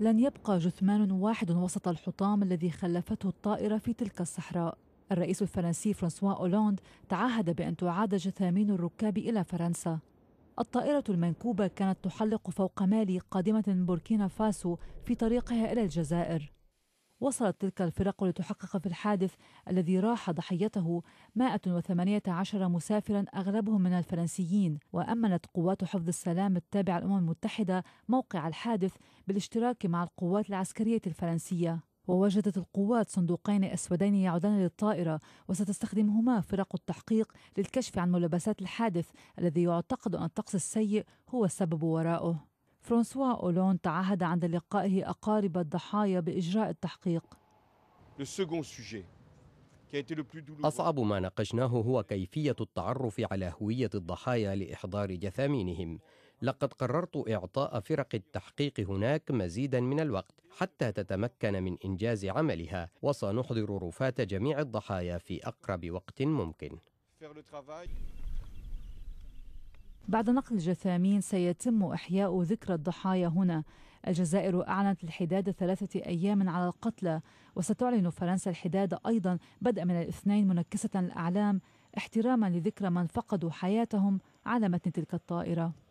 لن يبقى جثمان واحد وسط الحطام الذي خلفته الطائرة في تلك الصحراء الرئيس الفرنسي فرانسوا أولوند تعهد بأن تعاد جثامين الركاب إلى فرنسا الطائرة المنكوبة كانت تحلق فوق مالي قادمة من بوركينا فاسو في طريقها إلى الجزائر وصلت تلك الفرق لتحقق في الحادث الذي راح ضحيته 118 مسافرا أغلبهم من الفرنسيين وأمنت قوات حفظ السلام التابعة للأمم المتحدة موقع الحادث بالاشتراك مع القوات العسكرية الفرنسية ووجدت القوات صندوقين أسودين يعودان للطائرة وستستخدمهما فرق التحقيق للكشف عن ملابسات الحادث الذي يعتقد أن الطقس السيء هو السبب وراءه فرانسوا أولون تعهد عند لقائه أقارب الضحايا بإجراء التحقيق أصعب ما ناقشناه هو كيفية التعرف على هوية الضحايا لإحضار جثامينهم لقد قررت إعطاء فرق التحقيق هناك مزيدا من الوقت حتى تتمكن من إنجاز عملها وسنحضر رفات جميع الضحايا في أقرب وقت ممكن بعد نقل الجثامين سيتم إحياء ذكرى الضحايا هنا الجزائر أعلنت الحداد ثلاثة أيام على القتلى وستعلن فرنسا الحداد أيضا بدءا من الاثنين منكسة الأعلام احتراما لذكرى من فقدوا حياتهم على متن تلك الطائرة